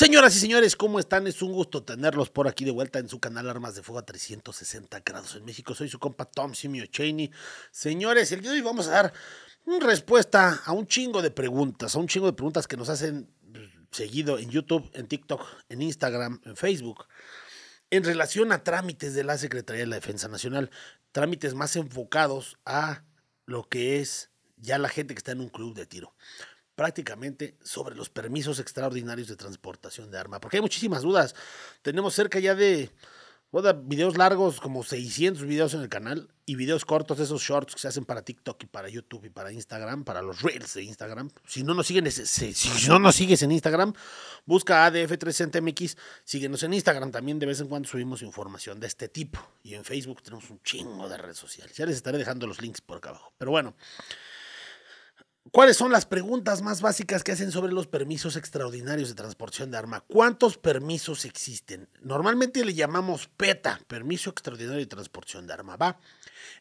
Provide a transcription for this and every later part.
Señoras y señores, ¿cómo están? Es un gusto tenerlos por aquí de vuelta en su canal Armas de Fuego a 360 grados en México. Soy su compa Tom Simio Cheney. Señores, el día de hoy vamos a dar respuesta a un chingo de preguntas, a un chingo de preguntas que nos hacen mm, seguido en YouTube, en TikTok, en Instagram, en Facebook, en relación a trámites de la Secretaría de la Defensa Nacional, trámites más enfocados a lo que es ya la gente que está en un club de tiro prácticamente sobre los permisos extraordinarios de transportación de arma, porque hay muchísimas dudas. Tenemos cerca ya de videos largos, como 600 videos en el canal, y videos cortos, esos shorts que se hacen para TikTok y para YouTube y para Instagram, para los reels de Instagram. Si no nos, siguen, si no nos sigues en Instagram, busca adf 300 mx síguenos en Instagram. También de vez en cuando subimos información de este tipo. Y en Facebook tenemos un chingo de redes sociales. Ya les estaré dejando los links por acá abajo. Pero bueno. ¿Cuáles son las preguntas más básicas que hacen sobre los permisos extraordinarios de transportación de arma? ¿Cuántos permisos existen? Normalmente le llamamos PETA, Permiso Extraordinario de Transportación de Arma. Va.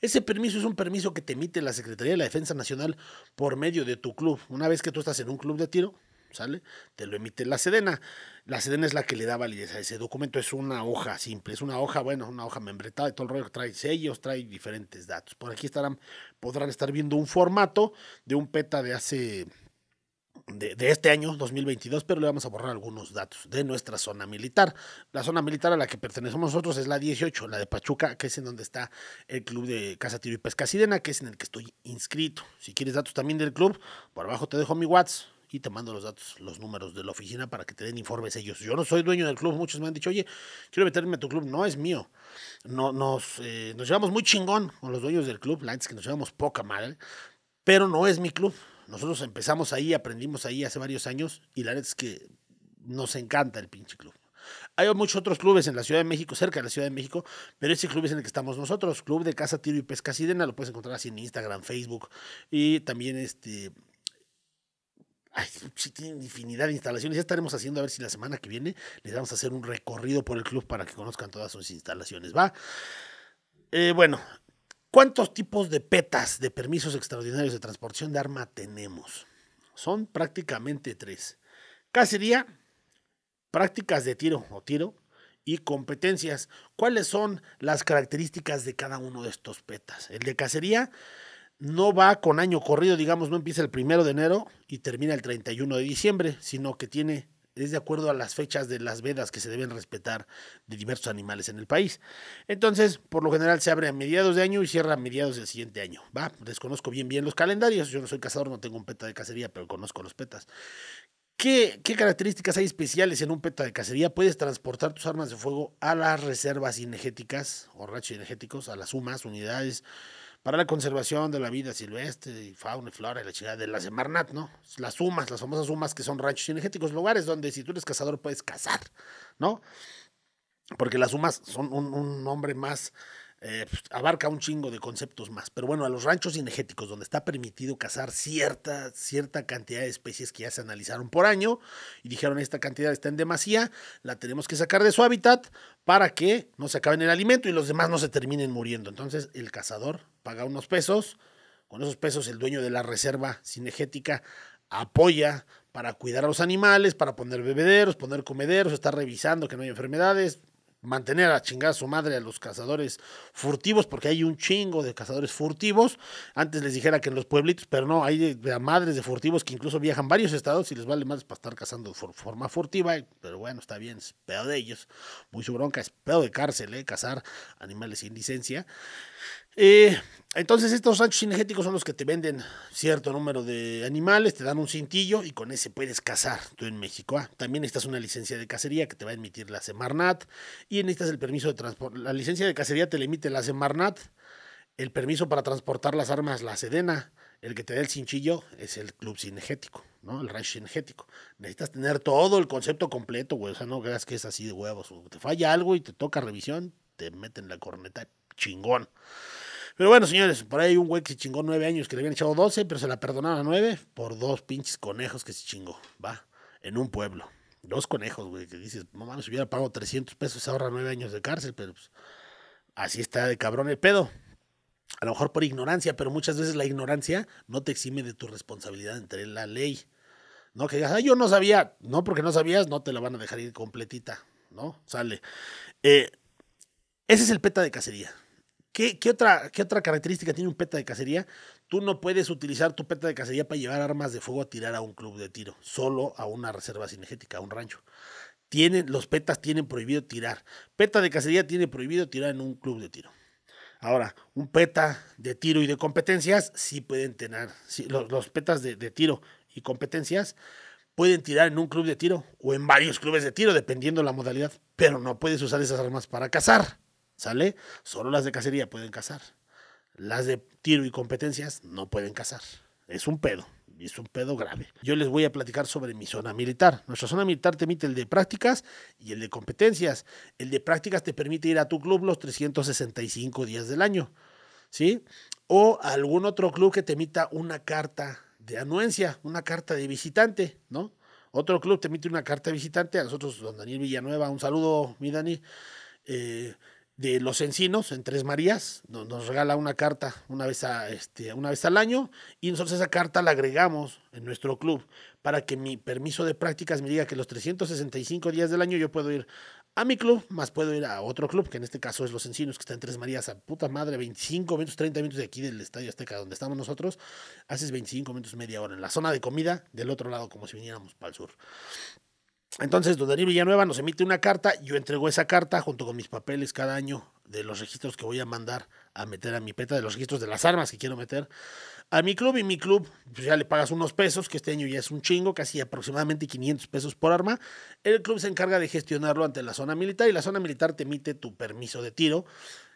Ese permiso es un permiso que te emite la Secretaría de la Defensa Nacional por medio de tu club. Una vez que tú estás en un club de tiro, ¿sale? Te lo emite la Sedena. La Sedena es la que le da validez a ese documento. Es una hoja simple, es una hoja, bueno, una hoja membretada de todo el rollo. Trae sellos, trae diferentes datos. Por aquí estarán, podrán estar viendo un formato de un PETA de hace de, este año, 2022, pero le vamos a borrar algunos datos de nuestra zona militar. La zona militar a la que pertenecemos nosotros es la 18, la de Pachuca, que es en donde está el club de Casa Tiro y Pesca Sirena, que es en el que estoy inscrito. Si quieres datos también del club, por abajo te dejo mi WhatsApp y te mando los datos, los números de la oficina para que te den informes ellos. Yo no soy dueño del club, muchos me han dicho, oye, quiero meterme a tu club, no es mío. No, nos, eh, nos llevamos muy chingón con los dueños del club, la es que nos llevamos poca madre, pero no es mi club. Nosotros empezamos ahí, aprendimos ahí hace varios años y la neta es que nos encanta el pinche club. Hay muchos otros clubes en la Ciudad de México, cerca de la Ciudad de México, pero ese club es en el que estamos nosotros, Club de Casa Tiro y Pesca Sirena, lo puedes encontrar así en Instagram, Facebook y también este Ay, infinidad de instalaciones. Ya estaremos haciendo, a ver si la semana que viene les vamos a hacer un recorrido por el club para que conozcan todas sus instalaciones. Va. Eh, bueno, ¿cuántos tipos de petas de permisos extraordinarios de transportación de arma tenemos? Son prácticamente tres. Cacería, prácticas de tiro o tiro y competencias. ¿Cuáles son las características de cada uno de estos petas? El de cacería no va con año corrido, digamos, no empieza el primero de enero y termina el 31 de diciembre, sino que tiene, es de acuerdo a las fechas de las vedas que se deben respetar de diversos animales en el país. Entonces, por lo general se abre a mediados de año y cierra a mediados del siguiente año. Va, desconozco bien bien los calendarios, yo no soy cazador, no tengo un peta de cacería, pero conozco los petas. ¿Qué, ¿Qué, características hay especiales en un peta de cacería? Puedes transportar tus armas de fuego a las reservas energéticas o rachos energéticos, a las sumas, unidades para la conservación de la vida silvestre y fauna y flora la chingada de la Semarnat, ¿no? Las sumas, las famosas sumas que son ranchos energéticos, lugares donde si tú eres cazador puedes cazar, ¿no? Porque las sumas son un nombre más eh, pues, abarca un chingo de conceptos más. Pero bueno, a los ranchos cinegéticos, donde está permitido cazar cierta, cierta cantidad de especies que ya se analizaron por año y dijeron esta cantidad está en demasía, la tenemos que sacar de su hábitat para que no se acaben el alimento y los demás no se terminen muriendo. Entonces el cazador paga unos pesos, con esos pesos el dueño de la reserva cinegética apoya para cuidar a los animales, para poner bebederos, poner comederos, estar revisando que no hay enfermedades, mantener a chingar a su madre a los cazadores furtivos, porque hay un chingo de cazadores furtivos. Antes les dijera que en los pueblitos, pero no, hay de, madres de furtivos que incluso viajan varios estados y les vale más para estar cazando de forma furtiva. Pero bueno, está bien, es pedo de ellos. Muy su bronca, es pedo de cárcel, ¿eh? cazar animales sin licencia. Eh, entonces estos ranchos cinegéticos son los que te venden cierto número de animales, te dan un cintillo y con ese puedes cazar tú en México. Ah, también necesitas una licencia de cacería que te va a emitir la Semarnat y necesitas el permiso de transporte. La licencia de cacería te la emite la Semarnat, el permiso para transportar las armas la Sedena, el que te da el cinchillo es el club cinegético, ¿no? El rancho cinegético. Necesitas tener todo el concepto completo, güey. O sea, no creas que es así de huevos. O te falla algo y te toca revisión, te meten la corneta chingón. Pero bueno, señores, por ahí un güey que se chingó nueve años, que le habían echado doce, pero se la perdonaron a nueve por dos pinches conejos que se chingó, va, en un pueblo. Dos conejos, güey, que dices, mamá, si hubiera pagado 300 pesos, ahorra nueve años de cárcel, pero pues, así está de cabrón el pedo. A lo mejor por ignorancia, pero muchas veces la ignorancia no te exime de tu responsabilidad entre la ley. No que digas, Ay, yo no sabía. No, porque no sabías, no te la van a dejar ir completita, ¿no? Sale. Eh, ese es el peta de cacería. ¿Qué, otra, ¿Qué otra característica tiene un peta de cacería? Tú no puedes utilizar tu peta de cacería para llevar armas de fuego a tirar a un club de tiro, solo a una reserva cinegética, a un rancho. Tienen, los petas tienen prohibido tirar. Peta de cacería tiene prohibido tirar en un club de tiro. Ahora, un peta de tiro y de competencias sí pueden tener, los, petas de, de tiro y competencias pueden tirar en un club de tiro o en varios clubes de tiro, dependiendo la modalidad, pero no puedes usar esas armas para cazar. ¿Sale? Solo las de cacería pueden cazar. Las de tiro y competencias no pueden cazar. Es un pedo. Es un pedo grave. Yo les voy a platicar sobre mi zona militar. Nuestra zona militar te emite el de prácticas y el de competencias. El de prácticas te permite ir a tu club los 365 días del año. ¿Sí? O algún otro club que te emita una carta de anuencia, una carta de visitante, ¿no? Otro club te emite una carta de visitante. A nosotros, don Daniel Villanueva, un saludo, mi Dani. Eh, de los encinos en Tres Marías, nos regala una carta una vez, a, este, una vez al año y nosotros esa carta la agregamos en nuestro club para que mi permiso de prácticas me diga que los 365 días del año yo puedo ir a mi club, más puedo ir a otro club, que en este caso es Los Encinos, que está en Tres Marías, a puta madre, 25 minutos, 30 minutos de aquí del Estadio Azteca, donde estamos nosotros, haces 25 minutos, media hora, en la zona de comida, del otro lado, como si viniéramos para el sur. Entonces, don Daniel Villanueva nos emite una carta, yo entrego esa carta junto con mis papeles cada año de los registros que voy a mandar a meter a mi peta, de los registros de las armas que quiero meter a mi club y mi club pues, ya le pagas unos pesos, que este año ya es un chingo, casi aproximadamente 500 pesos por arma. El club se encarga de gestionarlo ante la zona militar y la zona militar te emite tu permiso de tiro,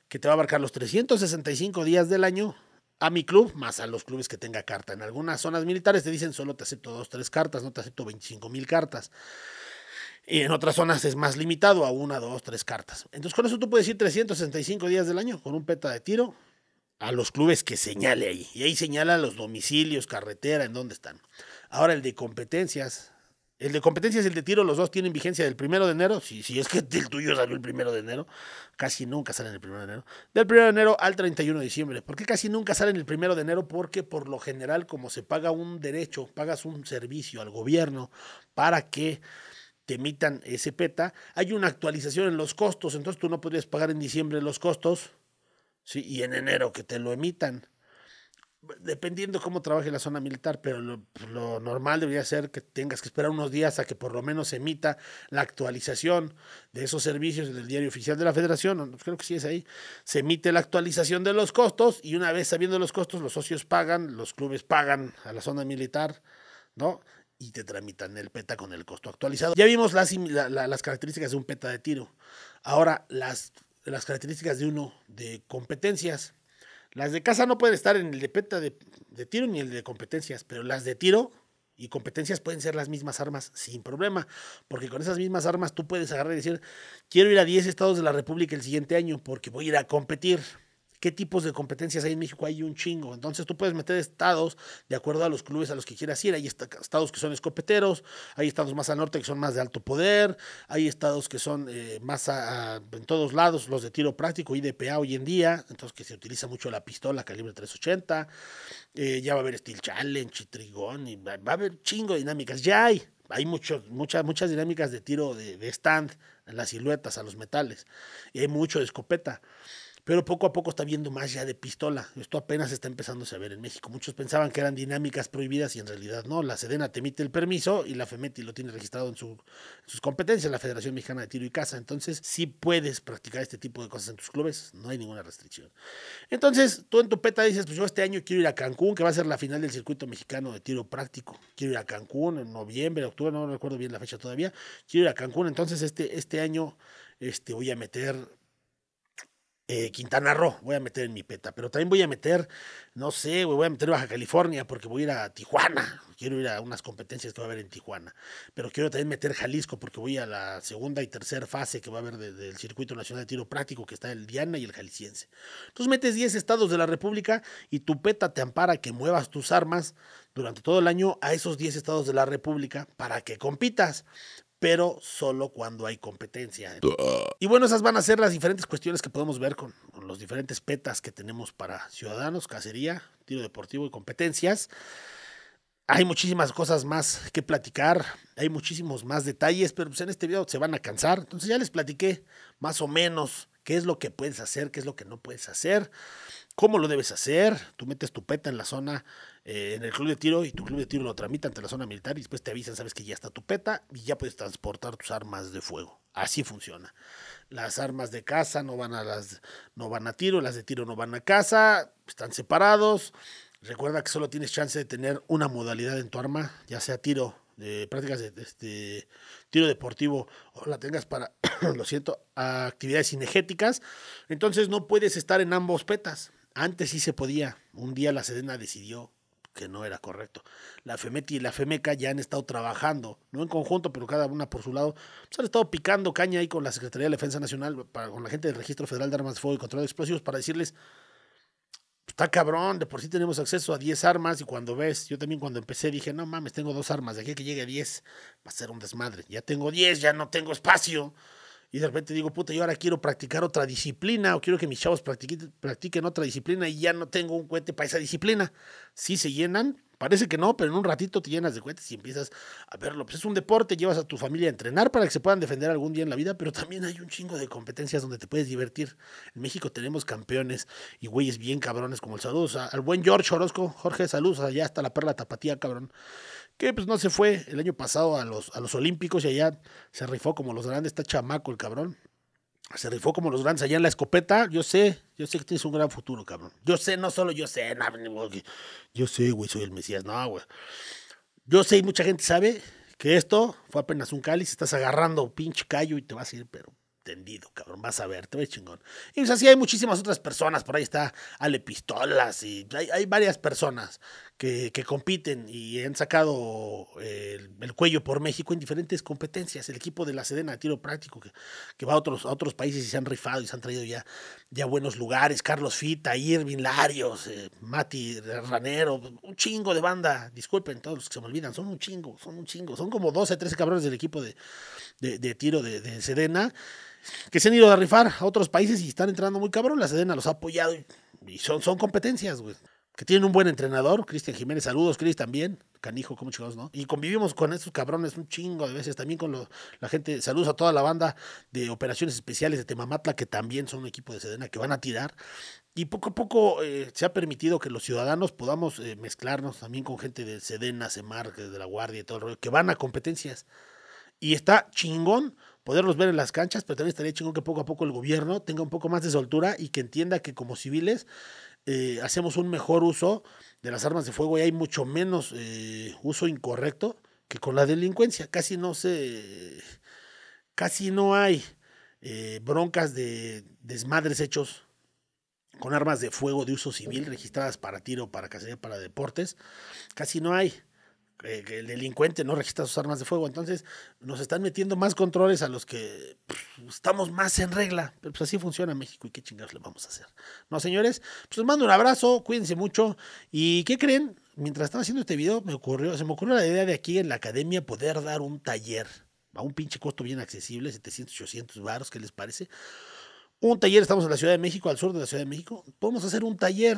que te va a abarcar los 365 días del año a mi club, más a los clubes que tenga carta. En algunas zonas militares te dicen solo te acepto dos, tres cartas, no te acepto 25 mil cartas. Y en otras zonas es más limitado a una, dos, tres cartas. Entonces con eso tú puedes ir 365 días del año con un peta de tiro a los clubes que señale ahí. Y ahí señala los domicilios, carretera, en dónde están. Ahora el de competencias. El de competencias y el de tiro, los dos tienen vigencia del primero de enero. Si, si es que el tuyo salió el primero de enero, casi nunca salen el primero de enero. Del primero de enero al 31 de diciembre. ¿Por qué casi nunca salen el primero de enero? Porque por lo general, como se paga un derecho, pagas un servicio al gobierno para que te emitan ese PETA. Hay una actualización en los costos, entonces tú no podrías pagar en diciembre los costos ¿sí? y en enero que te lo emitan. Dependiendo cómo trabaje la zona militar, pero lo, normal debería ser que tengas que esperar unos días a que por lo menos se emita la actualización de esos servicios en el diario oficial de la Federación, creo que sí es ahí. Se emite la actualización de los costos y una vez sabiendo los costos, los socios pagan, los clubes pagan a la zona militar, ¿no? y te tramitan el PETA con el costo actualizado. Ya vimos las, características de un PETA de tiro. Ahora, las, las características de uno de competencias. Las de casa no pueden estar en el de PETA de, tiro ni el de competencias, pero las de tiro y competencias pueden ser las mismas armas sin problema, porque con esas mismas armas tú puedes agarrar y decir, quiero ir a 10 estados de la República el siguiente año porque voy a ir a competir qué tipos de competencias hay en México, hay un chingo. Entonces tú puedes meter estados de acuerdo a los clubes a los que quieras ir. Hay estados que son escopeteros, hay estados más al norte que son más de alto poder, hay estados que son eh, más en todos lados, los de tiro práctico, y IDPA hoy en día, entonces que se utiliza mucho la pistola calibre 380. Eh, ya va a haber Steel Challenge Trigón, y va, a haber chingo de dinámicas. Ya hay, hay muchos muchas, muchas dinámicas de tiro de, de stand, en las siluetas, a los metales, y hay mucho de escopeta pero poco a poco está viendo más ya de pistola. Esto apenas está empezándose a ver en México. Muchos pensaban que eran dinámicas prohibidas y en realidad no. La Sedena te emite el permiso y la FEMETI lo tiene registrado en, su, sus competencias, la Federación Mexicana de Tiro y Caza. Entonces, sí puedes practicar este tipo de cosas en tus clubes, no hay ninguna restricción. Entonces, tú en tu peta dices, pues yo este año quiero ir a Cancún, que va a ser la final del circuito mexicano de tiro práctico. Quiero ir a Cancún en noviembre, octubre, no recuerdo bien la fecha todavía. Quiero ir a Cancún, entonces este, este año este, voy a meter eh, Quintana Roo, voy a meter en mi peta, pero también voy a meter, no sé, voy a meter Baja California porque voy a ir a Tijuana, quiero ir a unas competencias que va a haber en Tijuana, pero quiero también meter Jalisco porque voy a la segunda y tercera fase que va a haber del Circuito Nacional de Tiro Práctico que está el Diana y el Jalisciense. Entonces metes 10 estados de la República y tu peta te ampara que muevas tus armas durante todo el año a esos 10 estados de la República para que compitas pero solo cuando hay competencia. Y bueno, esas van a ser las diferentes cuestiones que podemos ver con, los diferentes petas que tenemos para ciudadanos, cacería, tiro deportivo y competencias. Hay muchísimas cosas más que platicar, hay muchísimos más detalles, pero pues en este video se van a cansar. Entonces ya les platiqué más o menos qué es lo que puedes hacer, qué es lo que no puedes hacer cómo lo debes hacer. Tú metes tu peta en la zona, eh, en el club de tiro, y tu club de tiro lo tramita ante la zona militar, y después te avisan, sabes que ya está tu peta, y ya puedes transportar tus armas de fuego. Así funciona. Las armas de caza no van a las, no van a tiro, las de tiro no van a caza, están separados. Recuerda que solo tienes chance de tener una modalidad en tu arma, ya sea tiro, de prácticas de, este, tiro deportivo o la tengas para, lo siento, actividades cinegéticas. Entonces no puedes estar en ambos petas. Antes sí se podía. Un día la Sedena decidió que no era correcto. La FEMETI y la FEMECA ya han estado trabajando, no en conjunto, pero cada una por su lado. Pues, han estado picando caña ahí con la Secretaría de Defensa Nacional, con la gente del Registro Federal de Armas de Fuego y Control de Explosivos, para decirles, está cabrón, de por sí tenemos acceso a 10 armas y cuando ves, yo también cuando empecé dije, no mames, tengo dos armas, de aquí que llegue a 10 va a ser un desmadre. Ya tengo 10, ya no tengo espacio y de repente digo, puta, yo ahora quiero practicar otra disciplina o quiero que mis chavos practiquen, otra disciplina y ya no tengo un cohete para esa disciplina. Sí se llenan, parece que no, pero en un ratito te llenas de cohetes y empiezas a verlo. Pues es un deporte, llevas a tu familia a entrenar para que se puedan defender algún día en la vida, pero también hay un chingo de competencias donde te puedes divertir. En México tenemos campeones y güeyes bien cabrones como el saludos al buen George Orozco. Jorge, saludos allá hasta la perla tapatía, cabrón que pues no se fue el año pasado a los, a los Olímpicos y allá se rifó como los grandes, está chamaco el cabrón. Se rifó como los grandes allá en la escopeta. Yo sé, yo sé que tienes un gran futuro, cabrón. Yo sé, no solo yo sé, yo sé, güey, soy el Mesías, no, güey. Yo sé y mucha gente sabe que esto fue apenas un cáliz, estás agarrando un pinche callo y te vas a ir, pero tendido, cabrón, vas a ver, te ves chingón. Y pues así hay muchísimas otras personas, por ahí está Ale Pistolas y hay, hay varias personas que, compiten y han sacado el, cuello por México en diferentes competencias. El equipo de la Sedena de tiro práctico que, va a otros, a otros países y se han rifado y se han traído ya, ya buenos lugares. Carlos Fita, Irving Larios, eh, Mati Ranero, un chingo de banda. Disculpen todos los que se me olvidan, son un chingo, son un chingo. Son como 12, 13 cabrones del equipo de, tiro de, Sedena que se han ido a rifar a otros países y están entrando muy cabrón. La Sedena los ha apoyado y son, son competencias, güey que tienen un buen entrenador, Cristian Jiménez, saludos, Cris también, canijo, como chicos, ¿no? Y convivimos con estos cabrones un chingo de veces, también con la gente, saludos a toda la banda de operaciones especiales de Temamatla, que también son un equipo de Sedena, que van a tirar. Y poco a poco eh, se ha permitido que los ciudadanos podamos eh, mezclarnos también con gente de Sedena, Semar, de la Guardia y todo el rollo, que van a competencias. Y está chingón poderlos ver en las canchas, pero también estaría chingón que poco a poco el gobierno tenga un poco más de soltura y que entienda que como civiles eh, hacemos un mejor uso de las armas de fuego y hay mucho menos eh, uso incorrecto que con la delincuencia. Casi no se. Casi no hay eh, broncas de desmadres hechos con armas de fuego de uso civil registradas para tiro, para cacería, para deportes. Casi no hay. Eh, el delincuente no registra sus armas de fuego. Entonces, nos están metiendo más controles a los que estamos más en regla. Pero pues así funciona México y qué chingados le vamos a hacer. No, señores, pues les mando un abrazo, cuídense mucho. ¿Y qué creen? Mientras estaba haciendo este video, me ocurrió, se me ocurrió la idea de aquí en la academia poder dar un taller a un pinche costo bien accesible, 700, 800 baros, ¿qué les parece? Un taller, estamos en la Ciudad de México, al sur de la Ciudad de México. Podemos hacer un taller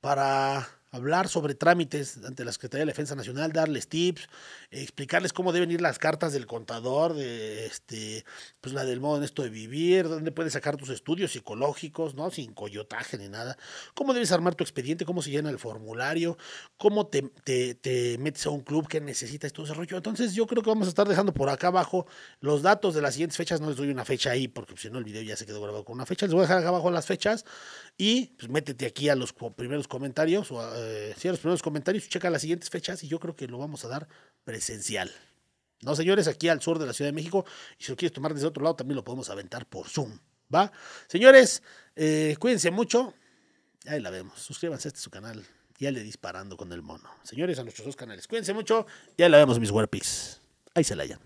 para hablar sobre trámites ante la Secretaría de Defensa Nacional, darles tips, explicarles cómo deben ir las cartas del contador, de este, pues la del modo en esto de vivir, dónde puedes sacar tus estudios psicológicos, ¿no? Sin coyotaje ni nada, cómo debes armar tu expediente, cómo se llena el formulario, cómo te, metes a un club que necesitas tu desarrollo? Entonces yo creo que vamos a estar dejando por acá abajo los datos de las siguientes fechas, no les doy una fecha ahí, porque si no el video ya se quedó grabado con una fecha, les voy a dejar acá abajo las fechas y pues métete aquí a los primeros comentarios o a eh, los primeros comentarios, checa las siguientes fechas y yo creo que lo vamos a dar presencial. No, señores, aquí al sur de la Ciudad de México. Y si lo quieres tomar desde otro lado, también lo podemos aventar por Zoom. ¿Va? Señores, eh, cuídense mucho. Ahí la vemos. Suscríbanse a este su canal. Ya le disparando con el mono. Señores, a nuestros dos canales. Cuídense mucho. Ya la vemos, mis Warpix. Ahí se la hayan.